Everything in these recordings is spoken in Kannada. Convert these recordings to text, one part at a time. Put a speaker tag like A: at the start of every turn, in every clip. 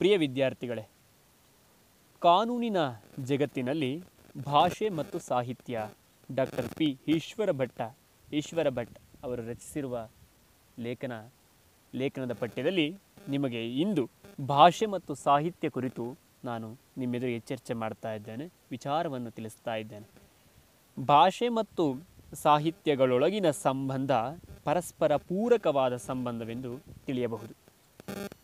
A: ಪ್ರಿಯ ವಿದ್ಯಾರ್ಥಿಗಳೇ ಕಾನೂನಿನ ಜಗತ್ತಿನಲ್ಲಿ ಭಾಷೆ ಮತ್ತು ಸಾಹಿತ್ಯ ಡಾಕ್ಟರ್ ಪಿ ಈಶ್ವರ ಭಟ್ಟ ಈಶ್ವರ ಭಟ್ ಅವರು ರಚಿಸಿರುವ ಲೇಖನ ಲೇಖನದ ಪಠ್ಯದಲ್ಲಿ ನಿಮಗೆ ಇಂದು ಭಾಷೆ ಮತ್ತು ಸಾಹಿತ್ಯ ಕುರಿತು ನಾನು ನಿಮ್ಮೆದುರು ಚರ್ಚೆ ಮಾಡ್ತಾ ಇದ್ದೇನೆ ವಿಚಾರವನ್ನು ತಿಳಿಸ್ತಾ ಇದ್ದೇನೆ ಭಾಷೆ ಮತ್ತು ಸಾಹಿತ್ಯಗಳೊಳಗಿನ ಸಂಬಂಧ ಪರಸ್ಪರ ಪೂರಕವಾದ ಸಂಬಂಧವೆಂದು ತಿಳಿಯಬಹುದು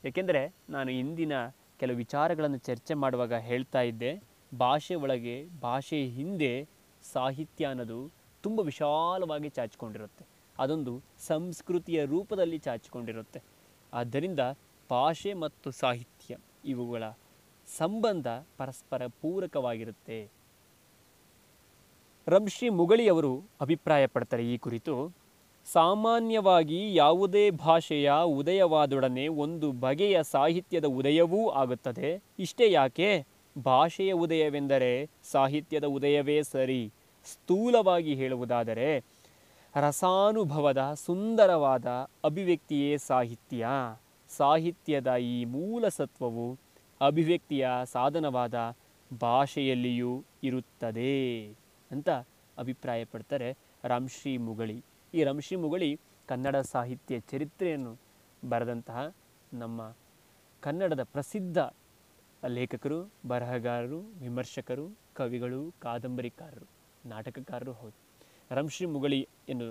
A: ಏಕೆಂದರೆ ನಾನು ಇಂದಿನ ಕೆಲವು ವಿಚಾರಗಳನ್ನು ಚರ್ಚೆ ಮಾಡುವಾಗ ಹೇಳ್ತಾ ಇದ್ದೆ ಭಾಷೆ ಒಳಗೆ ಭಾಷೆ ಹಿಂದೆ ಸಾಹಿತ್ಯ ಅನ್ನೋದು ತುಂಬ ವಿಶಾಲವಾಗಿ ಚಾಚಿಕೊಂಡಿರುತ್ತೆ ಅದೊಂದು ಸಂಸ್ಕೃತಿಯ ರೂಪದಲ್ಲಿ ಚಾಚಿಕೊಂಡಿರುತ್ತೆ ಆದ್ದರಿಂದ ಭಾಷೆ ಮತ್ತು ಸಾಹಿತ್ಯ ಇವುಗಳ ಸಂಬಂಧ ಪರಸ್ಪರ ಪೂರಕವಾಗಿರುತ್ತೆ ರಂಶ್ರೀ ಮುಗಳಿಯವರು ಅವರು ಅಭಿಪ್ರಾಯಪಡ್ತಾರೆ ಈ ಕುರಿತು ಸಾಮಾನ್ಯವಾಗಿ ಯಾವುದೇ ಭಾಷೆಯ ಉದಯವಾದೊಡನೆ ಒಂದು ಬಗೆಯ ಸಾಹಿತ್ಯದ ಉದಯವೂ ಆಗುತ್ತದೆ ಇಷ್ಟೇ ಯಾಕೆ ಭಾಷೆಯ ಉದಯವೆಂದರೆ ಸಾಹಿತ್ಯದ ಉದಯವೇ ಸರಿ ಸ್ಥೂಲವಾಗಿ ಹೇಳುವುದಾದರೆ ರಸಾನುಭವದ ಸುಂದರವಾದ ಅಭಿವ್ಯಕ್ತಿಯೇ ಸಾಹಿತ್ಯ ಸಾಹಿತ್ಯದ ಈ ಮೂಲ ಅಭಿವ್ಯಕ್ತಿಯ ಸಾಧನವಾದ ಭಾಷೆಯಲ್ಲಿಯೂ ಇರುತ್ತದೆ ಅಂತ ಅಭಿಪ್ರಾಯಪಡ್ತಾರೆ ರಾಮ್ಶ್ರೀ ಮುಗಳಿ ಈ ರಂಶಿ ಮುಗಳಿ ಕನ್ನಡ ಸಾಹಿತ್ಯ ಚರಿತ್ರೆಯನ್ನು ಬರೆದಂತಹ ನಮ್ಮ ಕನ್ನಡದ ಪ್ರಸಿದ್ಧ ಲೇಖಕರು ಬರಹಗಾರರು ವಿಮರ್ಶಕರು ಕವಿಗಳು ಕಾದಂಬರಿಕಾರರು ನಾಟಕಕಾರರು ಹೌದು ರಂಶ್ರೀ ಮುಗಳಿ ಎನ್ನು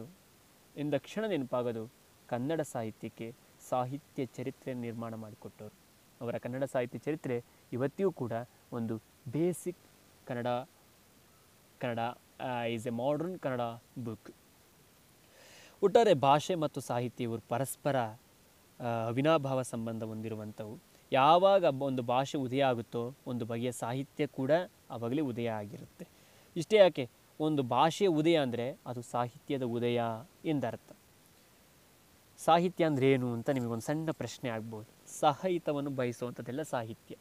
A: ಎಂದ ಕ್ಷಣ ನೆನಪಾಗೋದು ಕನ್ನಡ ಸಾಹಿತ್ಯಕ್ಕೆ ಸಾಹಿತ್ಯ ಚರಿತ್ರೆ ನಿರ್ಮಾಣ ಮಾಡಿಕೊಟ್ಟವರು ಅವರ ಕನ್ನಡ ಸಾಹಿತ್ಯ ಚರಿತ್ರೆ ಇವತ್ತಿಗೂ ಕೂಡ ಒಂದು basic Kannada Kannada is a modern Kannada book ಒಟ್ಟಾರೆ ಭಾಷೆ ಮತ್ತು ಸಾಹಿತ್ಯ ಇವರು ಪರಸ್ಪರ ವಿನಾಭಾವ ಸಂಬಂಧ ಹೊಂದಿರುವಂಥವು ಯಾವಾಗ ಒಂದು ಭಾಷೆ ಉದಯ ಆಗುತ್ತೋ ಒಂದು ಬಗೆಯ ಸಾಹಿತ್ಯ ಕೂಡ ಆವಾಗಲೇ ಉದಯ ಆಗಿರುತ್ತೆ ಇಷ್ಟೇ ಯಾಕೆ ಒಂದು ಭಾಷೆ ಉದಯ ಅಂದರೆ ಅದು ಸಾಹಿತ್ಯದ ಉದಯ ಎಂದರ್ಥ ಸಾಹಿತ್ಯ ಅಂದರೆ ಏನು ಅಂತ ನಿಮಗೊಂದು ಸಣ್ಣ ಪ್ರಶ್ನೆ ಆಗ್ಬೋದು ಸಾಹಿತ್ಯವನ್ನು ಬಯಸುವಂಥದ್ದೆಲ್ಲ ಸಾಹಿತ್ಯ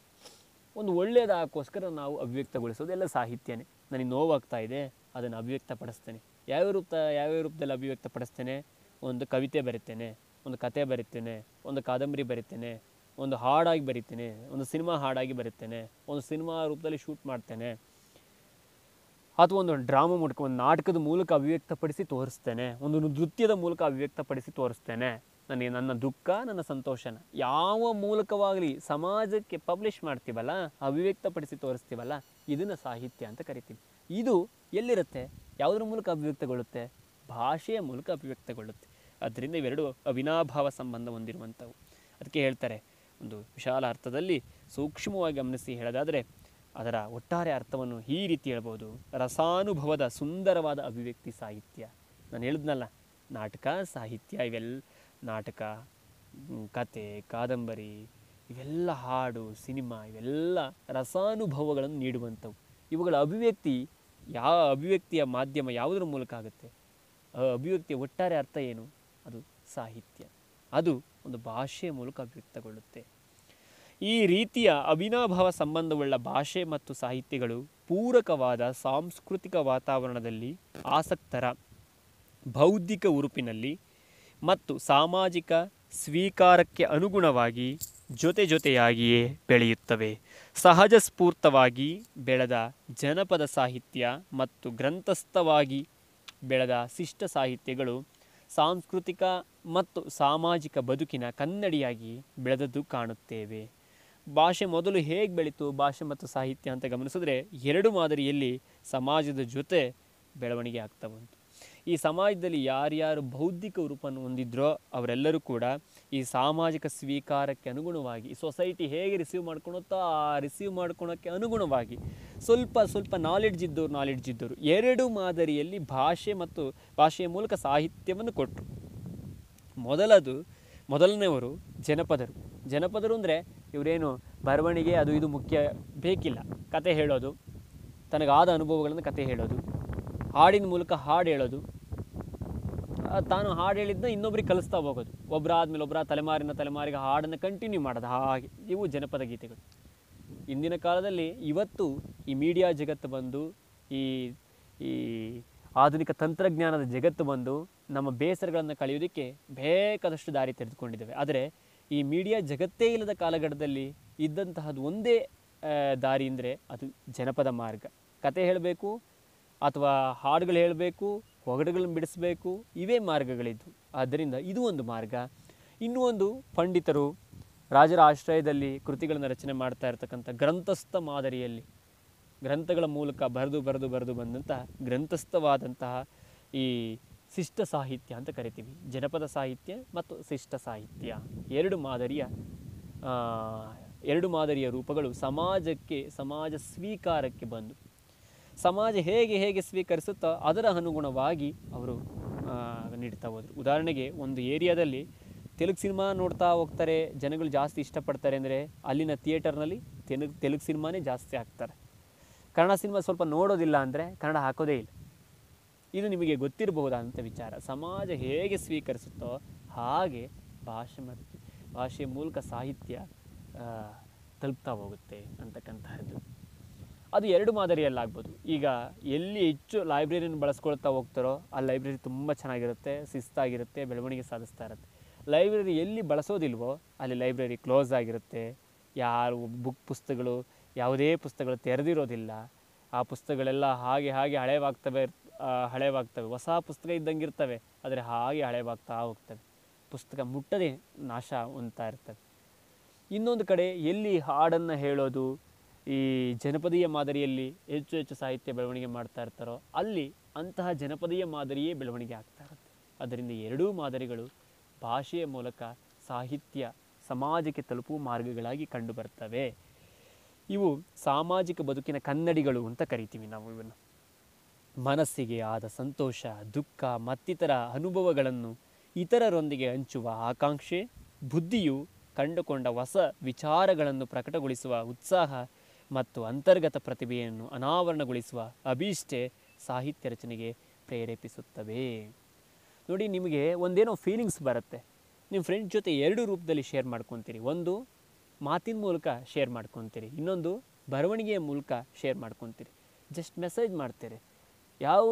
A: ಒಂದು ಒಳ್ಳೆಯದಾಗೋಸ್ಕರ ನಾವು ಅವ್ಯಕ್ತಗೊಳಿಸೋದೆಲ್ಲ ಸಾಹಿತ್ಯನೇ ನನಗೆ ನೋವಾಗ್ತಾ ಇದೆ ಅದನ್ನು ಅವ್ಯಕ್ತಪಡಿಸ್ತೇನೆ ಯಾವ್ಯಾವ ರೂಪ ಯಾವ್ಯಾವ ರೂಪದಲ್ಲಿ ಅಭಿವ್ಯಕ್ತಪಡಿಸ್ತೇನೆ ಒಂದು ಕವಿತೆ ಬರಿತೇನೆ ಒಂದು ಕತೆ ಬರಿತೇನೆ ಒಂದು ಕಾದಂಬರಿ ಬರಿತೇನೆ ಒಂದು ಹಾಡಾಗಿ ಬರಿತೇನೆ ಒಂದು ಸಿನಿಮಾ ಹಾಡಾಗಿ ಬರಿತೇನೆ ಒಂದು ಸಿನಿಮಾ ರೂಪದಲ್ಲಿ ಶೂಟ್ ಮಾಡ್ತೇನೆ ಅಥವಾ ಒಂದು ಡ್ರಾಮಾ ಮೂಲಕ ಒಂದು ನಾಟಕದ ಮೂಲಕ ಅಭಿವ್ಯಕ್ತಪಡಿಸಿ ತೋರಿಸ್ತೇನೆ ಒಂದು ನೃತ್ಯದ ಮೂಲಕ ಅಭಿವ್ಯಕ್ತಪಡಿಸಿ ತೋರಿಸ್ತೇನೆ ನನಗೆ ನನ್ನ ದುಃಖ ನನ್ನ ಸಂತೋಷನ ಯಾವ ಮೂಲಕವಾಗಲಿ ಸಮಾಜಕ್ಕೆ ಪಬ್ಲಿಷ್ ಮಾಡ್ತೀವಲ್ಲ ಅಭಿವ್ಯಕ್ತಪಡಿಸಿ ತೋರಿಸ್ತೀವಲ್ಲ ಇದನ್ನು ಸಾಹಿತ್ಯ ಅಂತ ಕರಿತೀವಿ ಇದು ಎಲ್ಲಿರುತ್ತೆ ಯಾವುದ್ರ ಮೂಲಕ ಅಭಿವ್ಯಕ್ತಗೊಳ್ಳುತ್ತೆ ಭಾಷೆಯ ಮೂಲಕ ಅಭಿವ್ಯಕ್ತಗೊಳ್ಳುತ್ತೆ ಅದರಿಂದ ಇವೆರಡು ಅವಿನಾಭಾವ ಸಂಬಂಧ ಹೊಂದಿರುವಂಥವು ಅದಕ್ಕೆ ಹೇಳ್ತಾರೆ ಒಂದು ವಿಶಾಲ ಅರ್ಥದಲ್ಲಿ ಸೂಕ್ಷ್ಮವಾಗಿ ಗಮನಿಸಿ ಹೇಳೋದಾದರೆ ಅದರ ಒಟ್ಟಾರೆ ಅರ್ಥವನ್ನು ಈ ರೀತಿ ಹೇಳ್ಬೋದು ರಸಾನುಭವದ ಸುಂದರವಾದ ಅಭಿವ್ಯಕ್ತಿ ಸಾಹಿತ್ಯ ನಾನು ಹೇಳಿದ್ನಲ್ಲ ನಾಟಕ ಸಾಹಿತ್ಯ ಇವೆಲ್ಲ ನಾಟಕ ಕತೆ ಕಾದಂಬರಿ ಇವೆಲ್ಲ ಹಾಡು ಸಿನಿಮಾ ಇವೆಲ್ಲ ರಸಾನುಭವಗಳನ್ನು ನೀಡುವಂಥವು ಇವುಗಳ ಅಭಿವ್ಯಕ್ತಿ ಯಾವ ಅಭಿವ್ಯಕ್ತಿಯ ಮಾಧ್ಯಮ ಯಾವುದರ ಮೂಲಕ ಆಗುತ್ತೆ ಆ ಅಭಿವ್ಯಕ್ತಿಯ ಒಟ್ಟಾರೆ ಅರ್ಥ ಏನು ಅದು ಸಾಹಿತ್ಯ ಅದು ಒಂದು ಭಾಷೆಯ ಮೂಲಕ ಅಭಿವ್ಯಕ್ತಗೊಳ್ಳುತ್ತೆ ಈ ರೀತಿಯ ಅವಿನಾಭಾವ ಸಂಬಂಧವುಳ್ಳ ಭಾಷೆ ಮತ್ತು ಸಾಹಿತ್ಯಗಳು ಪೂರಕವಾದ ಸಾಂಸ್ಕೃತಿಕ ವಾತಾವರಣದಲ್ಲಿ ಆಸಕ್ತರ ಬೌದ್ಧಿಕ ಉರುಪಿನಲ್ಲಿ ಮತ್ತು ಸಾಮಾಜಿಕ ಸ್ವೀಕಾರಕ್ಕೆ ಅನುಗುಣವಾಗಿ ಜೊತೆ ಜೊತೆಯಾಗಿಯೇ ಬೆಳೆಯುತ್ತವೆ ಸಹಜ ಸ್ಫೂರ್ತವಾಗಿ ಬೆಳೆದ ಜನಪದ ಸಾಹಿತ್ಯ ಮತ್ತು ಗ್ರಂಥಸ್ಥವಾಗಿ ಬೆಳೆದ ಶಿಷ್ಟ ಸಾಹಿತ್ಯಗಳು ಸಾಂಸ್ಕೃತಿಕ ಮತ್ತು ಸಾಮಾಜಿಕ ಬದುಕಿನ ಕನ್ನಡಿಯಾಗಿ ಬೆಳೆದದ್ದು ಕಾಣುತ್ತೇವೆ ಭಾಷೆ ಮೊದಲು ಹೇಗೆ ಬೆಳೀತು ಭಾಷೆ ಮತ್ತು ಸಾಹಿತ್ಯ ಅಂತ ಗಮನಿಸಿದ್ರೆ ಎರಡು ಮಾದರಿಯಲ್ಲಿ ಸಮಾಜದ ಜೊತೆ ಬೆಳವಣಿಗೆ ಆಗ್ತಾ ಬಂತು ಈ ಸಮಾಜದಲ್ಲಿ ಯಾರ್ಯಾರು ಬೌದ್ಧಿಕ ರೂಪವನ್ನು ಹೊಂದಿದ್ರೋ ಅವರೆಲ್ಲರೂ ಕೂಡ ಈ ಸಾಮಾಜಿಕ ಸ್ವೀಕಾರಕ್ಕೆ ಅನುಗುಣವಾಗಿ ಸೊಸೈಟಿ ಹೇಗೆ ರಿಸೀವ್ ಮಾಡ್ಕೊಳುತ್ತೋ ಆ ರಿಸೀವ್ ಮಾಡ್ಕೊಳೋಕ್ಕೆ ಅನುಗುಣವಾಗಿ ಸ್ವಲ್ಪ ಸ್ವಲ್ಪ ನಾಲೆಡ್ಜ್ ಇದ್ದವ್ರು ನಾಲೆಡ್ಜ್ ಇದ್ದವರು ಎರಡು ಮಾದರಿಯಲ್ಲಿ ಭಾಷೆ ಮತ್ತು ಭಾಷೆಯ ಮೂಲಕ ಸಾಹಿತ್ಯವನ್ನು ಕೊಟ್ಟರು ಮೊದಲದು ಮೊದಲನೆಯವರು ಜನಪದರು ಜನಪದರು ಅಂದರೆ ಇವರೇನು ಬರವಣಿಗೆ ಅದು ಇದು ಮುಖ್ಯ ಬೇಕಿಲ್ಲ ಕತೆ ಹೇಳೋದು ತನಗಾದ ಅನುಭವಗಳನ್ನು ಕತೆ ಹೇಳೋದು ಹಾಡಿನ ಮೂಲಕ ಹಾಡು ಹೇಳೋದು ತಾನು ಹಾಡು ಹೇಳಿದ್ನ ಇನ್ನೊಬ್ರಿಗೆ ಕಲಿಸ್ತಾ ಹೋಗೋದು ಒಬ್ಬರಾದ್ಮೇಲೆ ಒಬ್ಬರ ತಲೆಮಾರಿನ ತಲೆಮಾರಿಗೆ ಹಾಡನ್ನು ಕಂಟಿನ್ಯೂ ಮಾಡೋದು ಹಾಗೆ ಇವು ಜನಪದ ಗೀತೆಗಳು ಇಂದಿನ ಕಾಲದಲ್ಲಿ ಇವತ್ತು ಈ ಮೀಡಿಯಾ ಜಗತ್ತು ಬಂದು ಈ ಈ ಆಧುನಿಕ ತಂತ್ರಜ್ಞಾನದ ಜಗತ್ತು ಬಂದು ನಮ್ಮ ಬೇಸರಗಳನ್ನು ಕಳೆಯೋದಕ್ಕೆ ಬೇಕಾದಷ್ಟು ದಾರಿ ತೆರೆದುಕೊಂಡಿದ್ದೇವೆ ಆದರೆ ಈ ಮೀಡಿಯಾ ಜಗತ್ತೇ ಇಲ್ಲದ ಕಾಲಘಟ್ಟದಲ್ಲಿ ಇದ್ದಂತಹದ್ದು ಒಂದೇ ದಾರಿ ಅಂದರೆ ಅದು ಜನಪದ ಮಾರ್ಗ ಕತೆ ಹೇಳಬೇಕು ಅಥವಾ ಹಾಡುಗಳು ಹೇಳಬೇಕು ಒಗಡುಗಳನ್ನು ಬಿಡಿಸಬೇಕು ಇವೇ ಮಾರ್ಗಗಳಿದ್ದು ಆದ್ದರಿಂದ ಇದು ಒಂದು ಮಾರ್ಗ ಇನ್ನೂ ಒಂದು ಪಂಡಿತರು ರಾಜರ ಆಶ್ರಯದಲ್ಲಿ ಕೃತಿಗಳನ್ನು ರಚನೆ ಮಾಡ್ತಾ ಇರತಕ್ಕಂಥ ಗ್ರಂಥಸ್ಥ ಮಾದರಿಯಲ್ಲಿ ಗ್ರಂಥಗಳ ಮೂಲಕ ಬರೆದು ಬರೆದು ಬರೆದು ಬಂದಂತಹ ಗ್ರಂಥಸ್ಥವಾದಂತಹ ಈ ಶಿಷ್ಟ ಸಾಹಿತ್ಯ ಅಂತ ಕರಿತೀವಿ ಜನಪದ ಸಾಹಿತ್ಯ ಮತ್ತು ಶಿಷ್ಟ ಸಾಹಿತ್ಯ ಎರಡು ಮಾದರಿಯ ಎರಡು ಮಾದರಿಯ ರೂಪಗಳು ಸಮಾಜಕ್ಕೆ ಸಮಾಜ ಸ್ವೀಕಾರಕ್ಕೆ ಬಂದು ಸಮಾಜ ಹೇಗೆ ಹೇಗೆ ಸ್ವೀಕರಿಸುತ್ತೋ ಅದರ ಅನುಗುಣವಾಗಿ ಅವರು ನೀಡ್ತಾ ಹೋದರು ಉದಾಹರಣೆಗೆ ಒಂದು ಏರಿಯಾದಲ್ಲಿ ತೆಲುಗು ಸಿನಿಮಾ ನೋಡ್ತಾ ಹೋಗ್ತಾರೆ ಜನಗಳು ಜಾಸ್ತಿ ಇಷ್ಟಪಡ್ತಾರೆ ಅಂದರೆ ಅಲ್ಲಿನ ಥಿಯೇಟರ್ನಲ್ಲಿ ತೆಲುಗು ತೆಲುಗು ಸಿನಿಮಾನೇ ಜಾಸ್ತಿ ಹಾಕ್ತಾರೆ ಕನ್ನಡ ಸಿನಿಮಾ ಸ್ವಲ್ಪ ನೋಡೋದಿಲ್ಲ ಅಂದರೆ ಕನ್ನಡ ಹಾಕೋದೇ ಇಲ್ಲ ಇದು ನಿಮಗೆ ಗೊತ್ತಿರಬಹುದಾದಂಥ ವಿಚಾರ ಸಮಾಜ ಹೇಗೆ ಸ್ವೀಕರಿಸುತ್ತೋ ಹಾಗೆ ಭಾಷೆ ಮತ್ತು ಭಾಷೆಯ ಮೂಲಕ ಸಾಹಿತ್ಯ ತಲುಪ್ತಾ ಹೋಗುತ್ತೆ ಅಂತಕ್ಕಂತಹದ್ದು ಅದು ಎರಡು ಮಾದರಿಯಲ್ಲಾಗ್ಬೋದು ಈಗ ಎಲ್ಲಿ ಹೆಚ್ಚು ಲೈಬ್ರರಿನ ಬಳಸ್ಕೊಳ್ತಾ ಹೋಗ್ತಾರೋ ಆ ಲೈಬ್ರರಿ ತುಂಬ ಚೆನ್ನಾಗಿರುತ್ತೆ ಶಿಸ್ತಾಗಿರುತ್ತೆ ಬೆಳವಣಿಗೆ ಸಾಧಿಸ್ತಾ ಇರುತ್ತೆ ಲೈಬ್ರರಿ ಎಲ್ಲಿ ಬಳಸೋದಿಲ್ವೋ ಅಲ್ಲಿ ಲೈಬ್ರರಿ ಕ್ಲೋಸ್ ಆಗಿರುತ್ತೆ ಯಾರು ಬುಕ್ ಪುಸ್ತಕಗಳು ಯಾವುದೇ ಪುಸ್ತಕಗಳು ತೆರೆದಿರೋದಿಲ್ಲ ಆ ಪುಸ್ತಕಗಳೆಲ್ಲ ಹಾಗೆ ಹಾಗೆ ಹಳೆವಾಗ್ತವೆ ಹಳೆವಾಗ್ತವೆ ಹೊಸ ಪುಸ್ತಕ ಇದ್ದಂಗೆ ಇರ್ತವೆ ಆದರೆ ಹಾಗೆ ಹಳೆವಾಗ್ತಾ ಹೋಗ್ತವೆ ಪುಸ್ತಕ ಮುಟ್ಟದೇ ನಾಶ ಹೊಂತಾ ಇರ್ತವೆ ಇನ್ನೊಂದು ಕಡೆ ಎಲ್ಲಿ ಹಾಡನ್ನು ಹೇಳೋದು ಈ ಜನಪದೀಯ ಮಾದರಿಯಲ್ಲಿ ಹೆಚ್ಚು ಹೆಚ್ಚು ಸಾಹಿತ್ಯ ಬೆಳವಣಿಗೆ ಮಾಡ್ತಾ ಇರ್ತಾರೋ ಅಲ್ಲಿ ಅಂತಹ ಜನಪದೀಯ ಮಾದರಿಯೇ ಬೆಳವಣಿಗೆ ಆಗ್ತಾ ಇರುತ್ತೆ ಅದರಿಂದ ಎರಡೂ ಮಾದರಿಗಳು ಭಾಷೆಯ ಮೂಲಕ ಸಾಹಿತ್ಯ ಸಮಾಜಕ್ಕೆ ತಲುಪುವ ಮಾರ್ಗಗಳಾಗಿ ಕಂಡುಬರ್ತವೆ ಇವು ಸಾಮಾಜಿಕ ಬದುಕಿನ ಕನ್ನಡಿಗಳು ಅಂತ ಕರಿತೀವಿ ನಾವು ಇವನ್ನು ಮನಸ್ಸಿಗೆ ಆದ ಸಂತೋಷ ದುಃಖ ಮತ್ತಿತರ ಅನುಭವಗಳನ್ನು ಇತರರೊಂದಿಗೆ ಹಂಚುವ ಆಕಾಂಕ್ಷೆ ಬುದ್ಧಿಯು ಕಂಡುಕೊಂಡ ಹೊಸ ವಿಚಾರಗಳನ್ನು ಪ್ರಕಟಗೊಳಿಸುವ ಉತ್ಸಾಹ ಮತ್ತು ಅಂತರ್ಗತ ಪ್ರತಿಭೆಯನ್ನು ಅನಾವರಣಗೊಳಿಸುವ ಅಭೀಷ್ಟೆ ಸಾಹಿತ್ಯ ರಚನೆಗೆ ಪ್ರೇರೇಪಿಸುತ್ತವೆ ನೋಡಿ ನಿಮಗೆ ಒಂದೇನೋ ಫೀಲಿಂಗ್ಸ್ ಬರುತ್ತೆ ನಿಮ್ಮ ಫ್ರೆಂಡ್ ಜೊತೆ ಎರಡು ರೂಪದಲ್ಲಿ ಶೇರ್ ಮಾಡ್ಕೊತೀರಿ ಒಂದು ಮಾತಿನ ಮೂಲಕ ಶೇರ್ ಮಾಡ್ಕೊತೀರಿ ಇನ್ನೊಂದು ಬರವಣಿಗೆಯ ಮೂಲಕ ಶೇರ್ ಮಾಡ್ಕೊತೀರಿ ಜಸ್ಟ್ ಮೆಸೇಜ್ ಮಾಡ್ತೀರಿ ಯಾವ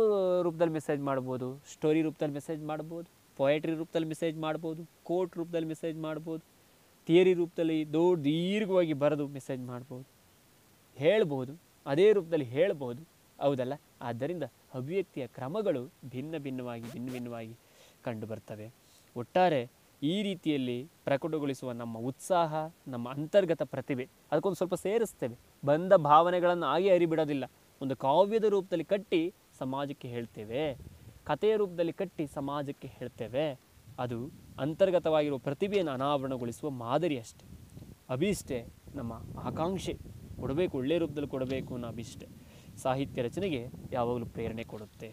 A: ರೂಪದಲ್ಲಿ ಮೆಸೇಜ್ ಮಾಡ್ಬೋದು ಸ್ಟೋರಿ ರೂಪದಲ್ಲಿ ಮೆಸೇಜ್ ಮಾಡ್ಬೋದು ಪೊಯೆಟ್ರಿ ರೂಪದಲ್ಲಿ ಮೆಸೇಜ್ ಮಾಡ್ಬೋದು ಕೋಟ್ ರೂಪದಲ್ಲಿ ಮೆಸೇಜ್ ಮಾಡ್ಬೋದು ಥಿಯರಿ ರೂಪದಲ್ಲಿ ದೊಡ್ಡ ದೀರ್ಘವಾಗಿ ಬರೆದು ಮೆಸೇಜ್ ಮಾಡ್ಬೋದು ಹೇಳಬಹುದು ಅದೇ ರೂಪದಲ್ಲಿ ಹೇಳಬಹುದು ಹೌದಲ್ಲ ಆದ್ದರಿಂದ ಅಭಿವ್ಯಕ್ತಿಯ ಕ್ರಮಗಳು ಭಿನ್ನ ಭಿನ್ನವಾಗಿ ಭಿನ್ನ ಭಿನ್ನವಾಗಿ ಕಂಡುಬರ್ತವೆ ಒಟ್ಟಾರೆ ಈ ರೀತಿಯಲ್ಲಿ ಪ್ರಕಟಗೊಳಿಸುವ ನಮ್ಮ ಉತ್ಸಾಹ ನಮ್ಮ ಅಂತರ್ಗತ ಪ್ರತಿಭೆ ಅದಕ್ಕೊಂದು ಸ್ವಲ್ಪ ಸೇರಿಸ್ತೇವೆ ಬಂದ ಭಾವನೆಗಳನ್ನು ಹಾಗೆ ಅರಿಬಿಡೋದಿಲ್ಲ ಒಂದು ಕಾವ್ಯದ ರೂಪದಲ್ಲಿ ಕಟ್ಟಿ ಸಮಾಜಕ್ಕೆ ಹೇಳ್ತೇವೆ ಕಥೆಯ ರೂಪದಲ್ಲಿ ಕಟ್ಟಿ ಸಮಾಜಕ್ಕೆ ಹೇಳ್ತೇವೆ ಅದು ಅಂತರ್ಗತವಾಗಿರುವ ಪ್ರತಿಭೆಯನ್ನು ಅನಾವರಣಗೊಳಿಸುವ ಮಾದರಿ ಅಷ್ಟೆ ಅಭಿಷ್ಟೆ ನಮ್ಮ ಆಕಾಂಕ್ಷೆ ಕೊಡಬೇಕು ಒಳ್ಳೆಯ ರೂಪದಲ್ಲಿ ಕೊಡಬೇಕು ಅನ್ನೋ ಅಭಿಷ್ಟೆ ಸಾಹಿತ್ಯ ರಚನೆಗೆ ಯಾವಾಗಲೂ ಪ್ರೇರಣೆ ಕೊಡುತ್ತೆ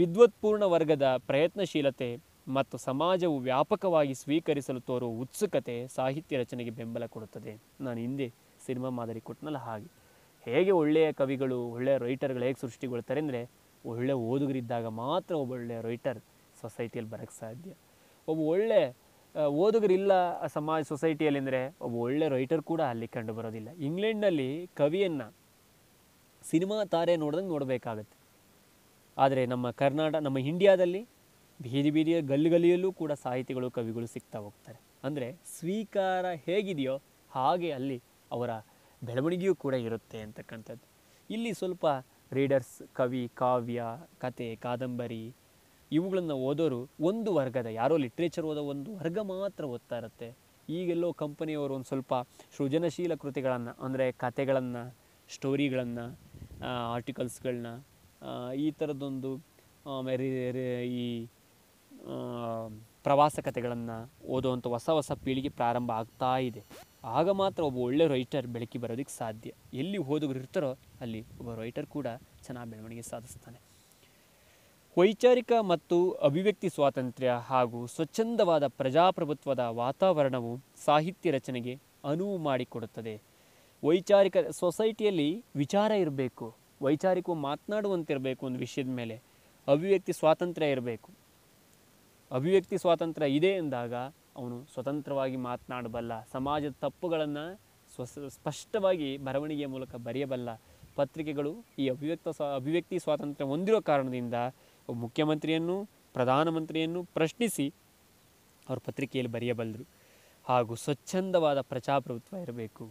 A: ವಿದ್ವತ್ಪೂರ್ಣ ವರ್ಗದ ಪ್ರಯತ್ನಶೀಲತೆ ಮತ್ತು ಸಮಾಜವು ವ್ಯಾಪಕವಾಗಿ ಸ್ವೀಕರಿಸಲು ತೋರುವ ಉತ್ಸುಕತೆ ಸಾಹಿತ್ಯ ರಚನೆಗೆ ಬೆಂಬಲ ಕೊಡುತ್ತದೆ ನಾನು ಹಿಂದೆ ಸಿನಿಮಾ ಮಾದರಿ ಕೊಟ್ಟನಲ್ಲ ಹಾಗೆ ಹೇಗೆ ಒಳ್ಳೆಯ ಕವಿಗಳು ಒಳ್ಳೆಯ ರೈಟರ್ಗಳು ಹೇಗೆ ಸೃಷ್ಟಿಗೊಳ್ತಾರೆ ಅಂದರೆ ಒಳ್ಳೆಯ ಓದುಗರಿದ್ದಾಗ ಮಾತ್ರ ಒಬ್ಬ ಒಳ್ಳೆಯ ರೈಟರ್ ಸೊಸೈಟಿಯಲ್ಲಿ ಬರೋಕ್ಕೆ ಸಾಧ್ಯ ಒಬ್ಬ ಒಳ್ಳೆಯ ಓದುಗರಿಲ್ಲ ಸಮಾಜ ಸೊಸೈಟಿಯಲ್ಲಿ ಅಂದರೆ ಒಬ್ಬ ಒಳ್ಳೆ ರೈಟರ್ ಕೂಡ ಅಲ್ಲಿ ಕಂಡು ಬರೋದಿಲ್ಲ ಇಂಗ್ಲೆಂಡ್ನಲ್ಲಿ ಕವಿಯನ್ನು ಸಿನಿಮಾ ತಾರೆ ನೋಡ್ದಂಗೆ ನೋಡಬೇಕಾಗತ್ತೆ ಆದರೆ ನಮ್ಮ ಕರ್ನಾಟಕ ನಮ್ಮ ಇಂಡಿಯಾದಲ್ಲಿ ಬೀದಿ ಬೀದಿಯ ಗಲ್ಲುಗಲಿಯಲ್ಲೂ ಕೂಡ ಸಾಹಿತಿಗಳು ಕವಿಗಳು ಸಿಗ್ತಾ ಹೋಗ್ತಾರೆ ಅಂದರೆ ಸ್ವೀಕಾರ ಹೇಗಿದೆಯೋ ಹಾಗೆ ಅಲ್ಲಿ ಅವರ ಬೆಳವಣಿಗೆಯೂ ಕೂಡ ಇರುತ್ತೆ ಅಂತಕ್ಕಂಥದ್ದು ಇಲ್ಲಿ ಸ್ವಲ್ಪ ರೀಡರ್ಸ್ ಕವಿ ಕಾವ್ಯ ಕತೆ ಕಾದಂಬರಿ ಇವುಗಳನ್ನು ಓದೋರು ಒಂದು ವರ್ಗದ ಯಾರೋ ಲಿಟ್ರೇಚರ್ ಓದೋ ಒಂದು ವರ್ಗ ಮಾತ್ರ ಓದ್ತಾ ಇರುತ್ತೆ ಈಗೆಲ್ಲೋ ಕಂಪನಿಯವರು ಒಂದು ಸ್ವಲ್ಪ ಸೃಜನಶೀಲ ಕೃತಿಗಳನ್ನು ಅಂದರೆ ಕತೆಗಳನ್ನು ಸ್ಟೋರಿಗಳನ್ನು ಆರ್ಟಿಕಲ್ಸ್ಗಳನ್ನ ಈ ಆಮೇಲೆ ಈ ಪ್ರವಾಸ ಕಥೆಗಳನ್ನು ಓದೋವಂಥ ಹೊಸ ಹೊಸ ಪೀಳಿಗೆ ಪ್ರಾರಂಭ ಆಗ್ತಾ ಇದೆ ಆಗ ಮಾತ್ರ ಒಬ್ಬ ಒಳ್ಳೆ ರೈಟರ್ ಬೆಳಕಿ ಬರೋದಕ್ಕೆ ಸಾಧ್ಯ ಎಲ್ಲಿ ಓದುಗರು ಇರ್ತಾರೋ ಅಲ್ಲಿ ಒಬ್ಬ ರೈಟರ್ ಕೂಡ ಚೆನ್ನಾಗಿ ಬೆಳವಣಿಗೆ ಸಾಧಿಸ್ತಾನೆ ವೈಚಾರಿಕ ಮತ್ತು ಅಭಿವ್ಯಕ್ತಿ ಸ್ವಾತಂತ್ರ್ಯ ಹಾಗೂ ಸ್ವಚ್ಛಂದವಾದ ಪ್ರಜಾಪ್ರಭುತ್ವದ ವಾತಾವರಣವು ಸಾಹಿತ್ಯ ರಚನೆಗೆ ಅನುವು ಮಾಡಿಕೊಡುತ್ತದೆ ವೈಚಾರಿಕ ಸೊಸೈಟಿಯಲ್ಲಿ ವಿಚಾರ ಇರಬೇಕು ವೈಚಾರಿಕವು ಮಾತನಾಡುವಂತಿರಬೇಕು ಒಂದು ವಿಷಯದ ಮೇಲೆ ಅಭಿವ್ಯಕ್ತಿ ಸ್ವಾತಂತ್ರ್ಯ ಇರಬೇಕು ಅಭಿವ್ಯಕ್ತಿ ಸ್ವಾತಂತ್ರ್ಯ ಇದೆ ಎಂದಾಗ ಅವನು ಸ್ವತಂತ್ರವಾಗಿ ಮಾತನಾಡಬಲ್ಲ ಸಮಾಜದ ತಪ್ಪುಗಳನ್ನು ಸ್ಪಷ್ಟವಾಗಿ ಬರವಣಿಗೆಯ ಮೂಲಕ ಬರೆಯಬಲ್ಲ ಪತ್ರಿಕೆಗಳು ಈ ಅಭಿವ್ಯಕ್ತ ಸ್ವಾ ಅಭಿವ್ಯಕ್ತಿ ಸ್ವಾತಂತ್ರ್ಯ ಹೊಂದಿರೋ ಕಾರಣದಿಂದ ಮುಖ್ಯಮಂತ್ರಿಯನ್ನು ಪ್ರಧಾನಮಂತ್ರಿಯನ್ನು ಪ್ರಶ್ನಿಸಿ ಅವರು ಪತ್ರಿಕೆಯಲ್ಲಿ ಬರೆಯಬಲ್ಲರು ಹಾಗೂ ಸ್ವಚ್ಛಂದವಾದ ಪ್ರಜಾಪ್ರಭುತ್ವ ಇರಬೇಕು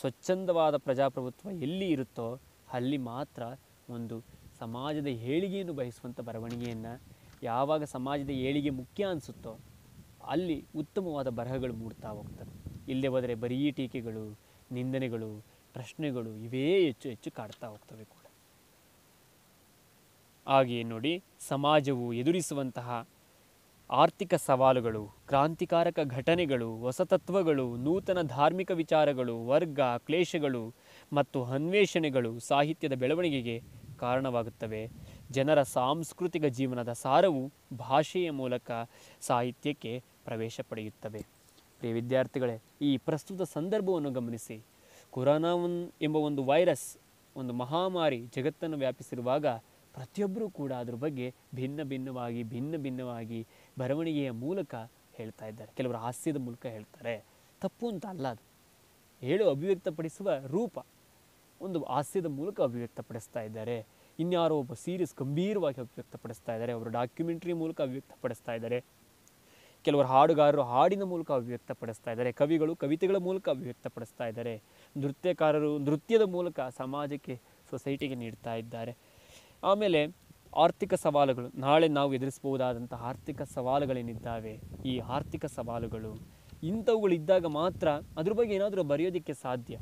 A: ಸ್ವಚ್ಛಂದವಾದ ಪ್ರಜಾಪ್ರಭುತ್ವ ಎಲ್ಲಿ ಇರುತ್ತೋ ಅಲ್ಲಿ ಮಾತ್ರ ಒಂದು ಸಮಾಜದ ಏಳಿಗೆಯನ್ನು ಬಯಸುವಂಥ ಬರವಣಿಗೆಯನ್ನು ಯಾವಾಗ ಸಮಾಜದ ಏಳಿಗೆ ಮುಖ್ಯ ಅನಿಸುತ್ತೋ ಅಲ್ಲಿ ಉತ್ತಮವಾದ ಬರಹಗಳು ಮೂಡ್ತಾ ಹೋಗ್ತವೆ ಇಲ್ಲದೆ ಹೋದರೆ ಬರೀ ಟೀಕೆಗಳು ನಿಂದನೆಗಳು ಪ್ರಶ್ನೆಗಳು ಇವೇ ಹೆಚ್ಚು ಹೆಚ್ಚು ಕಾಡ್ತಾ ಹೋಗ್ತವೆ ಕೂಡ ಹಾಗೆಯೇ ನೋಡಿ ಸಮಾಜವು ಎದುರಿಸುವಂತಹ ಆರ್ಥಿಕ ಸವಾಲುಗಳು ಕ್ರಾಂತಿಕಾರಕ ಘಟನೆಗಳು ಹೊಸ ತತ್ವಗಳು ನೂತನ ಧಾರ್ಮಿಕ ವಿಚಾರಗಳು ವರ್ಗ ಕ್ಲೇಶಗಳು ಮತ್ತು ಅನ್ವೇಷಣೆಗಳು ಸಾಹಿತ್ಯದ ಬೆಳವಣಿಗೆಗೆ ಕಾರಣವಾಗುತ್ತವೆ ಜನರ ಸಾಂಸ್ಕೃತಿಕ ಜೀವನದ ಸಾರವು ಭಾಷೆಯ ಮೂಲಕ ಸಾಹಿತ್ಯಕ್ಕೆ ಪ್ರವೇಶ ಪಡೆಯುತ್ತವೆ ಪ್ರಿಯ ವಿದ್ಯಾರ್ಥಿಗಳೇ ಈ ಪ್ರಸ್ತುತ ಸಂದರ್ಭವನ್ನು ಗಮನಿಸಿ ಕೊರೋನಾ ಎಂಬ ಒಂದು ವೈರಸ್ ಒಂದು ಮಹಾಮಾರಿ ಜಗತ್ತನ್ನು ವ್ಯಾಪಿಸಿರುವಾಗ ಪ್ರತಿಯೊಬ್ಬರೂ ಕೂಡ ಅದ್ರ ಬಗ್ಗೆ ಭಿನ್ನ ಭಿನ್ನವಾಗಿ ಭಿನ್ನ ಭಿನ್ನವಾಗಿ ಬರವಣಿಗೆಯ ಮೂಲಕ ಹೇಳ್ತಾ ಇದ್ದಾರೆ ಕೆಲವರು ಹಾಸ್ಯದ ಮೂಲಕ ಹೇಳ್ತಾರೆ ತಪ್ಪು ಅಂತ ಅಲ್ಲ ಅದು ಹೇಳು ಅಭಿವ್ಯಕ್ತಪಡಿಸುವ ರೂಪ ಒಂದು ಹಾಸ್ಯದ ಮೂಲಕ ಅಭಿವ್ಯಕ್ತಪಡಿಸ್ತಾ ಇದ್ದಾರೆ ಇನ್ಯಾರೋ ಒಬ್ಬ ಸೀರಿಯಸ್ ಗಂಭೀರವಾಗಿ ಅಭಿವ್ಯಕ್ತಪಡಿಸ್ತಾ ಇದ್ದಾರೆ ಅವರು ಡಾಕ್ಯುಮೆಂಟ್ರಿ ಮೂಲಕ ಅಭಿವ್ಯಕ್ತಪಡಿಸ್ತಾ ಇದ್ದಾರೆ ಕೆಲವರು ಹಾಡುಗಾರರು ಹಾಡಿನ ಮೂಲಕ ಅಭಿವ್ಯಕ್ತಪಡಿಸ್ತಾ ಇದ್ದಾರೆ ಕವಿಗಳು ಕವಿತೆಗಳ ಮೂಲಕ ಅಭಿವ್ಯಕ್ತಪಡಿಸ್ತಾ ಇದ್ದಾರೆ ನೃತ್ಯಕಾರರು ನೃತ್ಯದ ಮೂಲಕ ಸಮಾಜಕ್ಕೆ ಸೊಸೈಟಿಗೆ ನೀಡ್ತಾ ಇದ್ದಾರೆ ಆಮೇಲೆ ಆರ್ಥಿಕ ಸವಾಲುಗಳು ನಾಳೆ ನಾವು ಎದುರಿಸ್ಬೋದಾದಂಥ ಆರ್ಥಿಕ ಸವಾಲುಗಳೇನಿದ್ದಾವೆ ಈ ಆರ್ಥಿಕ ಸವಾಲುಗಳು ಇಂಥವುಗಳಿದ್ದಾಗ ಮಾತ್ರ ಅದ್ರ ಬಗ್ಗೆ ಏನಾದರೂ ಬರೆಯೋದಕ್ಕೆ ಸಾಧ್ಯ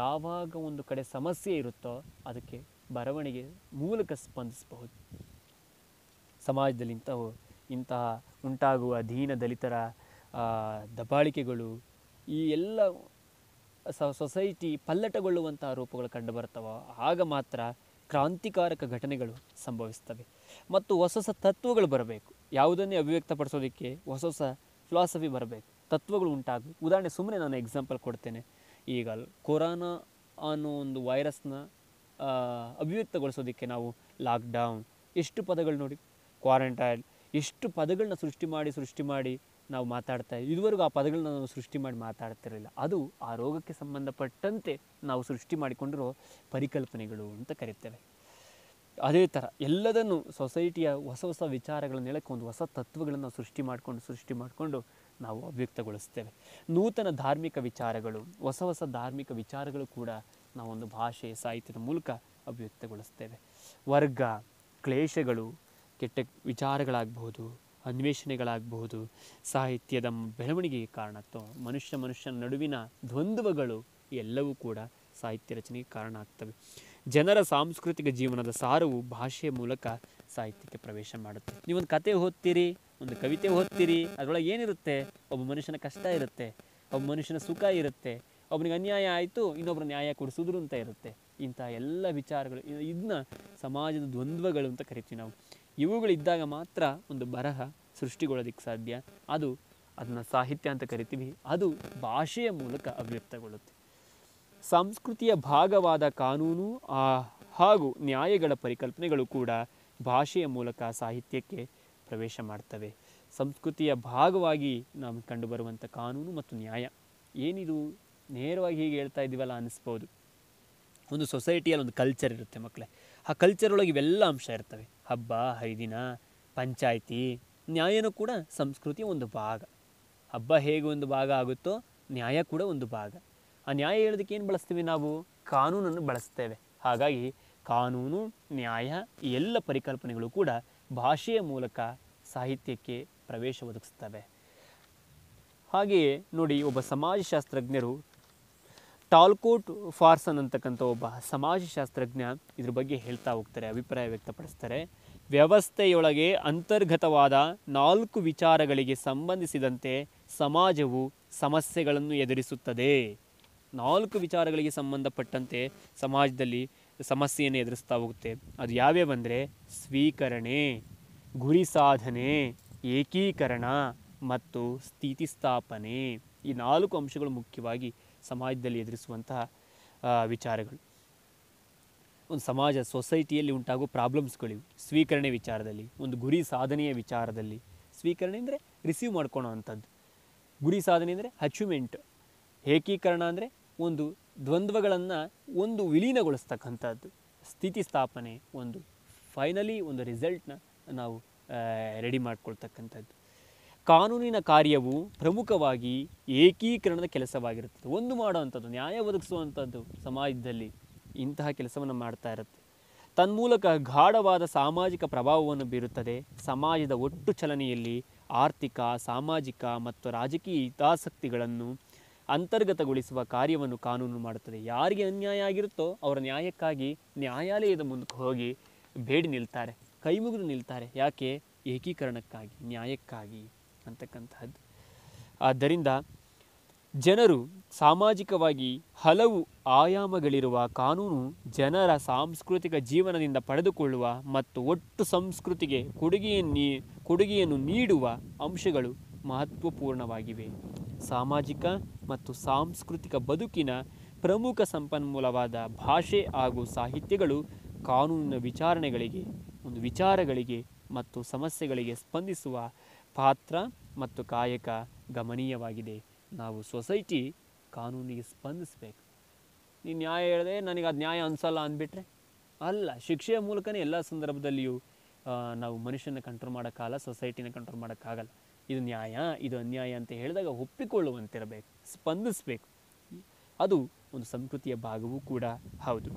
A: ಯಾವಾಗ ಒಂದು ಕಡೆ ಸಮಸ್ಯೆ ಇರುತ್ತೋ ಅದಕ್ಕೆ ಬರವಣಿಗೆ ಮೂಲಕ ಸ್ಪಂದಿಸಬಹುದು ಸಮಾಜದಲ್ಲಿ ಇಂಥವು ಇಂತಹ ಉಂಟಾಗುವ ಅಧೀನ ದಲಿತರ ದಬಾಳಿಕೆಗಳು ಈ ಎಲ್ಲ ಸೊಸೈಟಿ ಪಲ್ಲಟಗೊಳ್ಳುವಂಥ ರೂಪಗಳು ಕಂಡು ಆಗ ಮಾತ್ರ ಕ್ರಾಂತಿಕಾರಕ ಘಟನೆಗಳು ಸಂಭವಿಸ್ತವೆ ಮತ್ತು ಹೊಸ ಹೊಸ ತತ್ವಗಳು ಬರಬೇಕು ಯಾವುದನ್ನೇ ಅಭಿವ್ಯಕ್ತಪಡಿಸೋದಕ್ಕೆ ಹೊಸ ಹೊಸ ಫಿಲಾಸಫಿ ಬರಬೇಕು ತತ್ವಗಳು ಉಂಟಾಗಬೇಕು ಉದಾಹರಣೆ ಸುಮ್ಮನೆ ನಾನು ಎಕ್ಸಾಂಪಲ್ ಕೊಡ್ತೇನೆ ಈಗ ಕೊರೋನಾ ಅನ್ನೋ ಒಂದು ವೈರಸ್ನ ಅಭಿವ್ಯಕ್ತಗೊಳಿಸೋದಕ್ಕೆ ನಾವು ಲಾಕ್ಡೌನ್ ಎಷ್ಟು ಪದಗಳು ನೋಡಿ ಕ್ವಾರಂಟೈನ್ ಎಷ್ಟು ಪದಗಳನ್ನ ಸೃಷ್ಟಿ ಮಾಡಿ ಸೃಷ್ಟಿ ಮಾಡಿ ನಾವು ಮಾತಾಡ್ತಾ ಇದುವರೆಗೂ ಆ ಪದಗಳನ್ನ ನಾವು ಸೃಷ್ಟಿ ಮಾಡಿ ಮಾತಾಡ್ತಿರಲಿಲ್ಲ ಅದು ಆ ರೋಗಕ್ಕೆ ಸಂಬಂಧಪಟ್ಟಂತೆ ನಾವು ಸೃಷ್ಟಿ ಮಾಡಿಕೊಂಡಿರೋ ಪರಿಕಲ್ಪನೆಗಳು ಅಂತ ಕರೀತೇವೆ ಅದೇ ಥರ ಎಲ್ಲದನ್ನು ಸೊಸೈಟಿಯ ಹೊಸ ಹೊಸ ವಿಚಾರಗಳನ್ನು ಹೇಳಕ್ಕೆ ಒಂದು ಹೊಸ ತತ್ವಗಳನ್ನು ಸೃಷ್ಟಿ ಮಾಡಿಕೊಂಡು ಸೃಷ್ಟಿ ಮಾಡಿಕೊಂಡು ನಾವು ಅವ್ಯಕ್ತಗೊಳಿಸ್ತೇವೆ ನೂತನ ಧಾರ್ಮಿಕ ವಿಚಾರಗಳು ಹೊಸ ಹೊಸ ಧಾರ್ಮಿಕ ವಿಚಾರಗಳು ಕೂಡ ನಾವೊಂದು ಭಾಷೆ ಸಾಹಿತ್ಯದ ಮೂಲಕ ಅವ್ಯಕ್ತಗೊಳಿಸ್ತೇವೆ ವರ್ಗ ಕ್ಲೇಶಗಳು ಕೆಟ್ಟ ವಿಚಾರಗಳಾಗಬಹುದು ಅನ್ವೇಷಣೆಗಳಾಗಬಹುದು ಸಾಹಿತ್ಯದ ಬೆಳವಣಿಗೆಗೆ ಕಾರಣತ್ತೋ ಮನುಷ್ಯ ಮನುಷ್ಯನ ನಡುವಿನ ದ್ವಂದ್ವಗಳು ಎಲ್ಲವೂ ಕೂಡ ಸಾಹಿತ್ಯ ರಚನೆಗೆ ಕಾರಣ ಆಗ್ತವೆ ಜನರ ಸಾಂಸ್ಕೃತಿಕ ಜೀವನದ ಸಾರವು ಭಾಷೆಯ ಮೂಲಕ ಸಾಹಿತ್ಯಕ್ಕೆ ಪ್ರವೇಶ ಮಾಡುತ್ತೆ ನೀವೊಂದು ಕತೆ ಓದ್ತೀರಿ ಒಂದು ಕವಿತೆ ಓದ್ತೀರಿ ಅದರೊಳಗೆ ಏನಿರುತ್ತೆ ಒಬ್ಬ ಮನುಷ್ಯನ ಕಷ್ಟ ಇರುತ್ತೆ ಒಬ್ಬ ಮನುಷ್ಯನ ಸುಖ ಇರುತ್ತೆ ಒಬ್ಬನಿಗೆ ಅನ್ಯಾಯ ಆಯಿತು ಇನ್ನೊಬ್ಬರ ನ್ಯಾಯ ಕೊಡಿಸಿದ್ರು ಅಂತ ಇರುತ್ತೆ ಇಂತಹ ಎಲ್ಲ ವಿಚಾರಗಳು ಇದನ್ನ ಸಮಾಜದ ದ್ವಂದ್ವಗಳು ಅಂತ ಕರಿತೀವಿ ನಾವು ಇವುಗಳಿದ್ದಾಗ ಮಾತ್ರ ಒಂದು ಬರಹ ಸೃಷ್ಟಿಗೊಳ್ಳೋದಕ್ಕೆ ಸಾಧ್ಯ ಅದು ಅದನ್ನು ಸಾಹಿತ್ಯ ಅಂತ ಕರಿತೀವಿ ಅದು ಭಾಷೆಯ ಮೂಲಕ ಅವ್ಯಕ್ತಗೊಳ್ಳುತ್ತೆ ಸಂಸ್ಕೃತಿಯ ಭಾಗವಾದ ಕಾನೂನು ಹಾಗೂ ನ್ಯಾಯಗಳ ಪರಿಕಲ್ಪನೆಗಳು ಕೂಡ ಭಾಷೆಯ ಮೂಲಕ ಸಾಹಿತ್ಯಕ್ಕೆ ಪ್ರವೇಶ ಮಾಡ್ತವೆ ಸಂಸ್ಕೃತಿಯ ಭಾಗವಾಗಿ ನಾವು ಕಂಡುಬರುವಂಥ ಕಾನೂನು ಮತ್ತು ನ್ಯಾಯ ಏನಿದು ನೇರವಾಗಿ ಹೀಗೆ ಹೇಳ್ತಾ ಇದ್ದೀವಲ್ಲ ಅನ್ನಿಸ್ಬೋದು ಒಂದು ಸೊಸೈಟಿಯಲ್ಲಿ ಒಂದು ಕಲ್ಚರ್ ಇರುತ್ತೆ ಮಕ್ಕಳೇ ಆ ಕಲ್ಚರ್ ಒಳಗೆ ಇವೆಲ್ಲ ಅಂಶ ಇರ್ತವೆ ಹಬ್ಬ ಹರಿದಿನ ಪಂಚಾಯಿತಿ ನ್ಯಾಯನೂ ಕೂಡ ಸಂಸ್ಕೃತಿ ಒಂದು ಭಾಗ ಹಬ್ಬ ಹೇಗೆ ಒಂದು ಭಾಗ ಆಗುತ್ತೋ ನ್ಯಾಯ ಕೂಡ ಒಂದು ಭಾಗ ಆ ನ್ಯಾಯ ಹೇಳೋದಕ್ಕೆ ಏನು ಬಳಸ್ತೀವಿ ನಾವು ಕಾನೂನನ್ನು ಬಳಸ್ತೇವೆ ಹಾಗಾಗಿ ಕಾನೂನು ನ್ಯಾಯ ಈ ಎಲ್ಲ ಪರಿಕಲ್ಪನೆಗಳು ಕೂಡ ಭಾಷೆಯ ಮೂಲಕ ಸಾಹಿತ್ಯಕ್ಕೆ ಪ್ರವೇಶ ಒದಗಿಸ್ತವೆ ಹಾಗೆಯೇ ನೋಡಿ ಒಬ್ಬ ಸಮಾಜಶಾಸ್ತ್ರಜ್ಞರು ಟಾಲ್ಕೋಟ್ ಫಾರ್ಸನ್ ಅಂತಕ್ಕಂಥ ಒಬ್ಬ ಸಮಾಜಶಾಸ್ತ್ರಜ್ಞ ಇದ್ರ ಬಗ್ಗೆ ಹೇಳ್ತಾ ಹೋಗ್ತಾರೆ ಅಭಿಪ್ರಾಯ ವ್ಯಕ್ತಪಡಿಸ್ತಾರೆ ವ್ಯವಸ್ಥೆಯೊಳಗೆ ಅಂತರ್ಗತವಾದ ನಾಲ್ಕು ವಿಚಾರಗಳಿಗೆ ಸಂಬಂಧಿಸಿದಂತೆ ಸಮಾಜವು ಸಮಸ್ಯೆಗಳನ್ನು ಎದುರಿಸುತ್ತದೆ ನಾಲ್ಕು ವಿಚಾರಗಳಿಗೆ ಸಂಬಂಧಪಟ್ಟಂತೆ ಸಮಾಜದಲ್ಲಿ ಸಮಸ್ಯೆಯನ್ನು ಎದುರಿಸ್ತಾ ಹೋಗುತ್ತೆ ಅದು ಯಾವ್ಯಾವಂದರೆ ಸ್ವೀಕರಣೆ ಗುರಿ ಸಾಧನೆ ಏಕೀಕರಣ ಮತ್ತು ಸ್ಥಿತಿಸ್ಥಾಪನೆ ಈ ನಾಲ್ಕು ಅಂಶಗಳು ಮುಖ್ಯವಾಗಿ ಸಮಾಜದಲ್ಲಿ ಎದುರಿಸುವಂತಹ ವಿಚಾರಗಳು ಒಂದು ಸಮಾಜ ಸೊಸೈಟಿಯಲ್ಲಿ ಉಂಟಾಗುವ ಪ್ರಾಬ್ಲಮ್ಸ್ಗಳಿವೆ ಸ್ವೀಕರಣೆ ವಿಚಾರದಲ್ಲಿ ಒಂದು ಗುರಿ ಸಾಧನೆಯ ವಿಚಾರದಲ್ಲಿ ಸ್ವೀಕರಣೆ ಅಂದರೆ ರಿಸೀವ್ ಮಾಡ್ಕೊಳೋ ಅಂಥದ್ದು ಗುರಿ ಸಾಧನೆ ಅಂದರೆ ಅಚೀವ್ಮೆಂಟ್ ಏಕೀಕರಣ ಅಂದರೆ ಒಂದು ದ್ವಂದ್ವಗಳನ್ನು ಒಂದು ವಿಲೀನಗೊಳಿಸ್ತಕ್ಕಂಥದ್ದು ಸ್ಥಿತಿ ಸ್ಥಾಪನೆ ಒಂದು ಫೈನಲಿ ಒಂದು ರಿಸಲ್ಟ್ನ ನಾವು ರೆಡಿ ಮಾಡ್ಕೊಳ್ತಕ್ಕಂಥದ್ದು ಕಾನೂನಿನ ಕಾರ್ಯವು ಪ್ರಮುಖವಾಗಿ ಏಕೀಕರಣದ ಕೆಲಸವಾಗಿರುತ್ತದೆ ಒಂದು ಮಾಡುವಂಥದ್ದು ನ್ಯಾಯ ಒದಗಿಸುವಂಥದ್ದು ಸಮಾಜದಲ್ಲಿ ಇಂತಹ ಕೆಲಸವನ್ನು ಮಾಡ್ತಾ ಇರುತ್ತೆ ತನ್ಮೂಲಕ ಗಾಢವಾದ ಸಾಮಾಜಿಕ ಪ್ರಭಾವವನ್ನು ಬೀರುತ್ತದೆ ಸಮಾಜದ ಒಟ್ಟು ಚಲನೆಯಲ್ಲಿ ಆರ್ಥಿಕ ಸಾಮಾಜಿಕ ಮತ್ತು ರಾಜಕೀಯ ಹಿತಾಸಕ್ತಿಗಳನ್ನು ಅಂತರ್ಗತಗೊಳಿಸುವ ಕಾರ್ಯವನ್ನು ಕಾನೂನು ಮಾಡುತ್ತದೆ ಯಾರಿಗೆ ಅನ್ಯಾಯ ಆಗಿರುತ್ತೋ ಅವರ ನ್ಯಾಯಕ್ಕಾಗಿ ನ್ಯಾಯಾಲಯದ ಮುಂದಕ್ಕೆ ಹೋಗಿ ಬೇಡಿ ನಿಲ್ತಾರೆ ಕೈಮುಗಿದು ನಿಲ್ತಾರೆ ಯಾಕೆ ಏಕೀಕರಣಕ್ಕಾಗಿ ನ್ಯಾಯಕ್ಕಾಗಿ ಅಂತಕ್ಕಂತಹದ್ದು ಆದ್ದರಿಂದ ಜನರು ಸಾಮಾಜಿಕವಾಗಿ ಹಲವು ಆಯಾಮಗಳಿರುವ ಕಾನೂನು ಜನರ ಸಾಂಸ್ಕೃತಿಕ ಜೀವನದಿಂದ ಪಡೆದುಕೊಳ್ಳುವ ಮತ್ತು ಒಟ್ಟು ಸಂಸ್ಕೃತಿಗೆ ಕೊಡುಗೆಯನ್ನು ಕೊಡುಗೆಯನ್ನು ನೀಡುವ ಅಂಶಗಳು ಮಹತ್ವಪೂರ್ಣವಾಗಿವೆ ಸಾಮಾಜಿಕ ಮತ್ತು ಸಾಂಸ್ಕೃತಿಕ ಬದುಕಿನ ಪ್ರಮುಖ ಸಂಪನ್ಮೂಲವಾದ ಭಾಷೆ ಹಾಗೂ ಸಾಹಿತ್ಯಗಳು ಕಾನೂನಿನ ವಿಚಾರಣೆಗಳಿಗೆ ಒಂದು ವಿಚಾರಗಳಿಗೆ ಮತ್ತು ಸಮಸ್ಯೆಗಳಿಗೆ ಸ್ಪಂದಿಸುವ ಪಾತ್ರ ಮತ್ತು ಕಾಯಕ ಗಮನೀಯವಾಗಿದೆ ನಾವು ಸೊಸೈಟಿ ಕಾನೂನಿಗೆ ಸ್ಪಂದಿಸ್ಬೇಕು ನೀ ನ್ಯಾಯ ಹೇಳಿದೆ ನನಗೆ ಅದು ನ್ಯಾಯ ಅನಿಸಲ್ಲ ಅಂದ್ಬಿಟ್ರೆ ಅಲ್ಲ ಶಿಕ್ಷೆಯ ಮೂಲಕನೇ ಎಲ್ಲ ಸಂದರ್ಭದಲ್ಲಿಯೂ ನಾವು ಮನುಷ್ಯನ ಕಂಟ್ರೋಲ್ ಮಾಡೋಕ್ಕಾಗಲ್ಲ ಸೊಸೈಟಿನ ಕಂಟ್ರೋಲ್ ಮಾಡೋಕ್ಕಾಗಲ್ಲ ಇದು ನ್ಯಾಯ ಇದು ಅನ್ಯಾಯ ಅಂತ ಹೇಳಿದಾಗ ಒಪ್ಪಿಕೊಳ್ಳುವಂತಿರಬೇಕು ಸ್ಪಂದಿಸಬೇಕು ಅದು ಒಂದು ಸಂಸ್ಕೃತಿಯ ಭಾಗವೂ ಕೂಡ ಹೌದು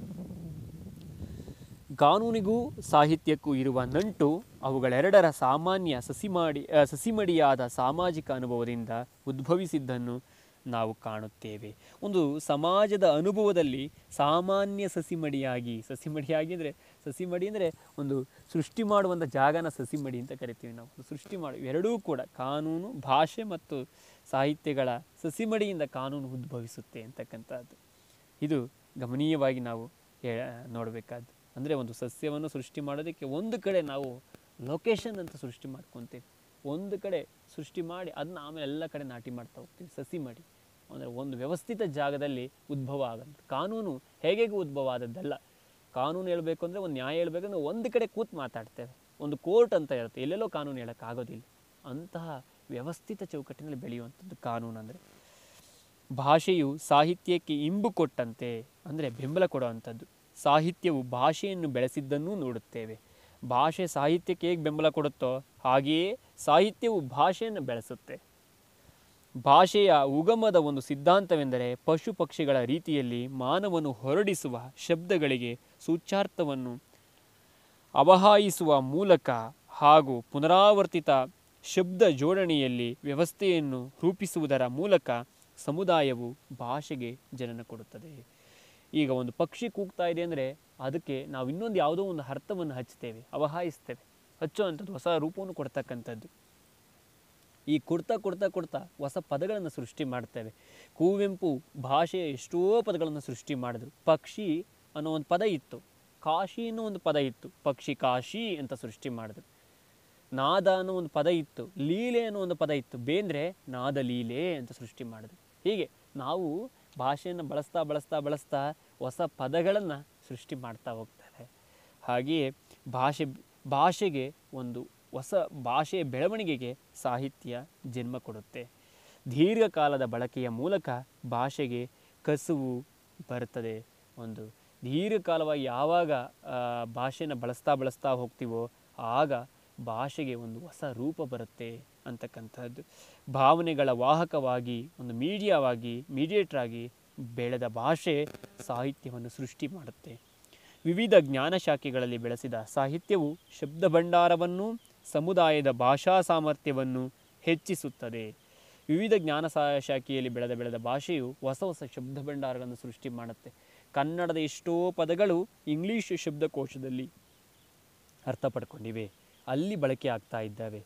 A: ಕಾನೂನಿಗೂ ಸಾಹಿತ್ಯಕ್ಕೂ ಇರುವ ನಂಟು ಅವುಗಳೆರಡರ ಸಾಮಾನ್ಯ ಸಸಿಮಾಡಿ ಸಸಿಮಡಿಯಾದ ಸಾಮಾಜಿಕ ಅನುಭವದಿಂದ ಉದ್ಭವಿಸಿದ್ದನ್ನು ನಾವು ಕಾಣುತ್ತೇವೆ ಒಂದು ಸಮಾಜದ ಅನುಭವದಲ್ಲಿ ಸಾಮಾನ್ಯ ಸಸಿಮಡಿಯಾಗಿ ಸಸಿಮಡಿಯಾಗಿ ಅಂದರೆ ಸಸಿಮಡಿ ಅಂದರೆ ಒಂದು ಸೃಷ್ಟಿ ಮಾಡುವಂಥ ಜಾಗನ ಸಸಿಮಡಿ ಅಂತ ಕರಿತೀವಿ ನಾವು ಸೃಷ್ಟಿ ಮಾಡಿ ಎರಡೂ ಕೂಡ ಕಾನೂನು ಭಾಷೆ ಮತ್ತು ಸಾಹಿತ್ಯಗಳ ಸಸಿಮಡಿಯಿಂದ ಕಾನೂನು ಉದ್ಭವಿಸುತ್ತೆ ಅಂತಕ್ಕಂಥದ್ದು ಇದು ಗಮನೀಯವಾಗಿ ನಾವು ನೋಡಬೇಕಾದ್ದು ಅಂದರೆ ಒಂದು ಸಸ್ಯವನ್ನು ಸೃಷ್ಟಿ ಮಾಡೋದಕ್ಕೆ ಒಂದು ಕಡೆ ನಾವು ಲೊಕೇಶನ್ ಅಂತ ಸೃಷ್ಟಿ ಮಾಡ್ಕೊತೀವಿ ಒಂದು ಕಡೆ ಸೃಷ್ಟಿ ಮಾಡಿ ಅದನ್ನ ಆಮೇಲೆ ಎಲ್ಲ ಕಡೆ ನಾಟಿ ಮಾಡ್ತಾ ಹೋಗ್ತೀವಿ ಸಸಿ ಮಾಡಿ ಅಂದರೆ ಒಂದು ವ್ಯವಸ್ಥಿತ ಜಾಗದಲ್ಲಿ ಉದ್ಭವ ಆಗಂತ ಕಾನೂನು ಹೇಗೆಗೂ ಉದ್ಭವ ಆದದ್ದಲ್ಲ ಕಾನೂನು ಹೇಳಬೇಕು ಅಂದರೆ ಒಂದು ನ್ಯಾಯ ಹೇಳಬೇಕಂದ್ರೆ ಒಂದು ಕಡೆ ಕೂತು ಮಾತಾಡ್ತೇವೆ ಒಂದು ಕೋರ್ಟ್ ಅಂತ ಇರುತ್ತೆ ಎಲ್ಲೆಲ್ಲೋ ಕಾನೂನು ಹೇಳೋಕ್ಕಾಗೋದಿಲ್ಲ ಅಂತಹ ವ್ಯವಸ್ಥಿತ ಚೌಕಟ್ಟಿನಲ್ಲಿ ಬೆಳೆಯುವಂಥದ್ದು ಕಾನೂನು ಅಂದರೆ ಭಾಷೆಯು ಸಾಹಿತ್ಯಕ್ಕೆ ಇಂಬು ಕೊಟ್ಟಂತೆ ಅಂದರೆ ಬೆಂಬಲ ಕೊಡುವಂಥದ್ದು ಸಾಹಿತ್ಯವು ಭಾಷೆಯನ್ನು ಬೆಳೆಸಿದ್ದನ್ನೂ ನೋಡುತ್ತೇವೆ ಭಾಷೆ ಸಾಹಿತ್ಯಕ್ಕೆ ಹೇಗೆ ಬೆಂಬಲ ಕೊಡುತ್ತೋ ಹಾಗೆಯೇ ಸಾಹಿತ್ಯವು ಭಾಷೆಯನ್ನು ಬೆಳೆಸುತ್ತೆ ಭಾಷೆಯ ಉಗಮದ ಒಂದು ಸಿದ್ಧಾಂತವೆಂದರೆ ಪಶು ಪಕ್ಷಿಗಳ ರೀತಿಯಲ್ಲಿ ಮಾನವನು ಹೊರಡಿಸುವ ಶಬ್ದಗಳಿಗೆ ಸೂಚ್ಯಾರ್ಥವನ್ನು ಅವಹಾಯಿಸುವ ಮೂಲಕ ಹಾಗೂ ಪುನರಾವರ್ತಿತ ಶಬ್ದ ಜೋಡಣೆಯಲ್ಲಿ ವ್ಯವಸ್ಥೆಯನ್ನು ರೂಪಿಸುವುದರ ಮೂಲಕ ಸಮುದಾಯವು ಭಾಷೆಗೆ ಜನನ ಕೊಡುತ್ತದೆ ಈಗ ಒಂದು ಪಕ್ಷಿ ಕೂಗ್ತಾ ಇದೆ ಅಂದರೆ ಅದಕ್ಕೆ ನಾವು ಇನ್ನೊಂದು ಯಾವುದೋ ಒಂದು ಅರ್ಥವನ್ನು ಹಚ್ಚುತ್ತೇವೆ ಅವಹಾಯಿಸ್ತೇವೆ ಹಚ್ಚೋ ಅಂಥದ್ದು ಹೊಸ ರೂಪವನ್ನು ಕೊಡ್ತಕ್ಕಂಥದ್ದು ಈ ಕೊಡ್ತಾ ಕೊಡ್ತಾ ಕೊಡ್ತಾ ಹೊಸ ಪದಗಳನ್ನು ಸೃಷ್ಟಿ ಮಾಡ್ತೇವೆ ಕುವೆಂಪು ಭಾಷೆಯ ಎಷ್ಟೋ ಪದಗಳನ್ನು ಸೃಷ್ಟಿ ಮಾಡಿದ್ರು ಪಕ್ಷಿ ಅನ್ನೋ ಒಂದು ಪದ ಇತ್ತು ಕಾಶಿ ಅನ್ನೋ ಒಂದು ಪದ ಇತ್ತು ಪಕ್ಷಿ ಕಾಶಿ ಅಂತ ಸೃಷ್ಟಿ ಮಾಡಿದ್ರು ನಾದ ಅನ್ನೋ ಒಂದು ಪದ ಇತ್ತು ಲೀಲೆ ಅನ್ನೋ ಒಂದು ಪದ ಇತ್ತು ಬೇಂದ್ರೆ ನಾದ ಲೀಲೆ ಅಂತ ಸೃಷ್ಟಿ ಮಾಡಿದ್ರು ಹೀಗೆ ನಾವು ಭಾಷೆಯನ್ನು ಬಳಸ್ತಾ ಬಳಸ್ತಾ ಬಳಸ್ತಾ ಹೊಸ ಪದಗಳನ್ನು ಸೃಷ್ಟಿ ಮಾಡ್ತಾ ಹೋಗ್ತಾರೆ ಹಾಗೆಯೇ ಭಾಷೆ ಭಾಷೆಗೆ ಒಂದು ಹೊಸ ಭಾಷೆಯ ಬೆಳವಣಿಗೆಗೆ ಸಾಹಿತ್ಯ ಜನ್ಮ ಕೊಡುತ್ತೆ ದೀರ್ಘಕಾಲದ ಬಳಕೆಯ ಮೂಲಕ ಭಾಷೆಗೆ ಕಸುವು ಬರುತ್ತದೆ ಒಂದು ದೀರ್ಘಕಾಲವಾಗಿ ಯಾವಾಗ ಭಾಷೆನ ಬಳಸ್ತಾ ಬಳಸ್ತಾ ಹೋಗ್ತೀವೋ ಆಗ ಭಾಷೆಗೆ ಒಂದು ಹೊಸ ರೂಪ ಬರುತ್ತೆ ಅಂತಕ್ಕಂಥದ್ದು ಭಾವನೆಗಳ ವಾಹಕವಾಗಿ ಒಂದು ಮೀಡಿಯಾವಾಗಿ ಮೀಡಿಯೇಟ್ರಾಗಿ ಬೆಳೆದ ಭಾಷೆ ಸಾಹಿತ್ಯವನ್ನು ಸೃಷ್ಟಿ ಮಾಡುತ್ತೆ ವಿವಿಧ ಜ್ಞಾನ ಶಾಖೆಗಳಲ್ಲಿ ಬೆಳೆಸಿದ ಸಾಹಿತ್ಯವು ಶಬ್ದ ಭಂಡಾರವನ್ನು ಸಮುದಾಯದ ಭಾಷಾ ಸಾಮರ್ಥ್ಯವನ್ನು ಹೆಚ್ಚಿಸುತ್ತದೆ ವಿವಿಧ ಜ್ಞಾನ ಶಾಖೆಯಲ್ಲಿ ಬೆಳೆದ ಬೆಳೆದ ಭಾಷೆಯು ಹೊಸ ಹೊಸ ಶಬ್ದ ಭಂಡಾರಗಳನ್ನು ಸೃಷ್ಟಿ ಮಾಡುತ್ತೆ ಕನ್ನಡದ ಎಷ್ಟೋ ಪದಗಳು ಇಂಗ್ಲೀಷ್ ಶಬ್ದಕೋಶದಲ್ಲಿ ಅರ್ಥ ಪಡ್ಕೊಂಡಿವೆ ಅಲ್ಲಿ ಬಳಕೆ ಆಗ್ತಾ ಇದ್ದಾವೆ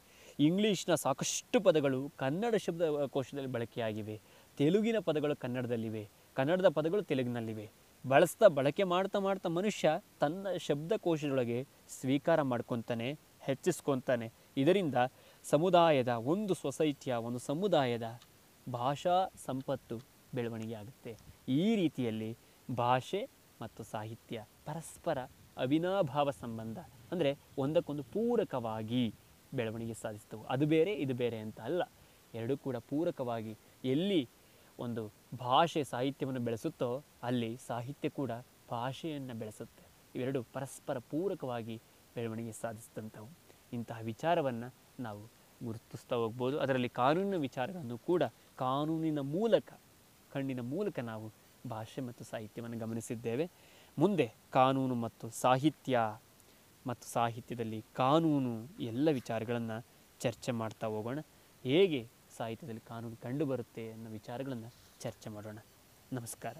A: ಇಂಗ್ಲೀಷ್ನ ಸಾಕಷ್ಟು ಪದಗಳು ಕನ್ನಡ ಶಬ್ದ ಕೋಶದಲ್ಲಿ ಬಳಕೆಯಾಗಿವೆ ತೆಲುಗಿನ ಪದಗಳು ಕನ್ನಡದಲ್ಲಿವೆ ಕನ್ನಡದ ಪದಗಳು ತೆಲುಗಿನಲ್ಲಿವೆ ಬಳಸ್ತಾ ಬಳಕೆ ಮಾಡ್ತಾ ಮಾಡ್ತಾ ಮನುಷ್ಯ ತನ್ನ ಶಬ್ದಕೋಶದೊಳಗೆ ಸ್ವೀಕಾರ ಮಾಡ್ಕೊತಾನೆ ಹೆಚ್ಚಿಸ್ಕೊತಾನೆ ಇದರಿಂದ ಸಮುದಾಯದ ಒಂದು ಸೊಸೈಟಿಯ ಒಂದು ಸಮುದಾಯದ ಭಾಷಾ ಸಂಪತ್ತು ಬೆಳವಣಿಗೆ ಆಗುತ್ತೆ ಈ ರೀತಿಯಲ್ಲಿ ಭಾಷೆ ಮತ್ತು ಸಾಹಿತ್ಯ ಪರಸ್ಪರ ಅವಿನಾಭಾವ ಸಂಬಂಧ ಅಂದರೆ ಒಂದಕ್ಕೊಂದು ಪೂರಕವಾಗಿ ಬೆಳವಣಿಗೆ ಸಾಧಿಸ್ತವೆ ಅದು ಬೇರೆ ಇದು ಬೇರೆ ಅಂತ ಅಲ್ಲ ಎರಡೂ ಕೂಡ ಪೂರಕವಾಗಿ ಎಲ್ಲಿ ಒಂದು ಭಾಷೆ ಸಾಹಿತ್ಯವನ್ನು ಬೆಳೆಸುತ್ತೋ ಅಲ್ಲಿ ಸಾಹಿತ್ಯ ಕೂಡ ಭಾಷೆಯನ್ನು ಬೆಳೆಸುತ್ತೆ ಇವೆರಡು ಪರಸ್ಪರ ಪೂರಕವಾಗಿ ಬೆಳವಣಿಗೆ ಸಾಧಿಸಿದಂಥವು ಇಂತಹ ವಿಚಾರವನ್ನು ನಾವು ಗುರುತಿಸ್ತಾ ಹೋಗ್ಬೋದು ಅದರಲ್ಲಿ ಕಾನೂನಿನ ವಿಚಾರಗಳನ್ನು ಕೂಡ ಕಾನೂನಿನ ಮೂಲಕ ಕಣ್ಣಿನ ಮೂಲಕ ನಾವು ಭಾಷೆ ಮತ್ತು ಸಾಹಿತ್ಯವನ್ನು ಗಮನಿಸಿದ್ದೇವೆ ಮುಂದೆ ಕಾನೂನು ಮತ್ತು ಸಾಹಿತ್ಯ ಮತ್ತು ಸಾಹಿತ್ಯದಲ್ಲಿ ಕಾನೂನು ಎಲ್ಲ ವಿಚಾರಗಳನ್ನು ಚರ್ಚೆ ಮಾಡ್ತಾ ಹೋಗೋಣ ಹೇಗೆ ಸಾಹಿತ್ಯದಲ್ಲಿ ಕಾನೂನು ಕಂಡುಬರುತ್ತೆ ಅನ್ನೋ ವಿಚಾರಗಳನ್ನು ಚರ್ಚೆ ಮಾಡೋಣ ನಮಸ್ಕಾರ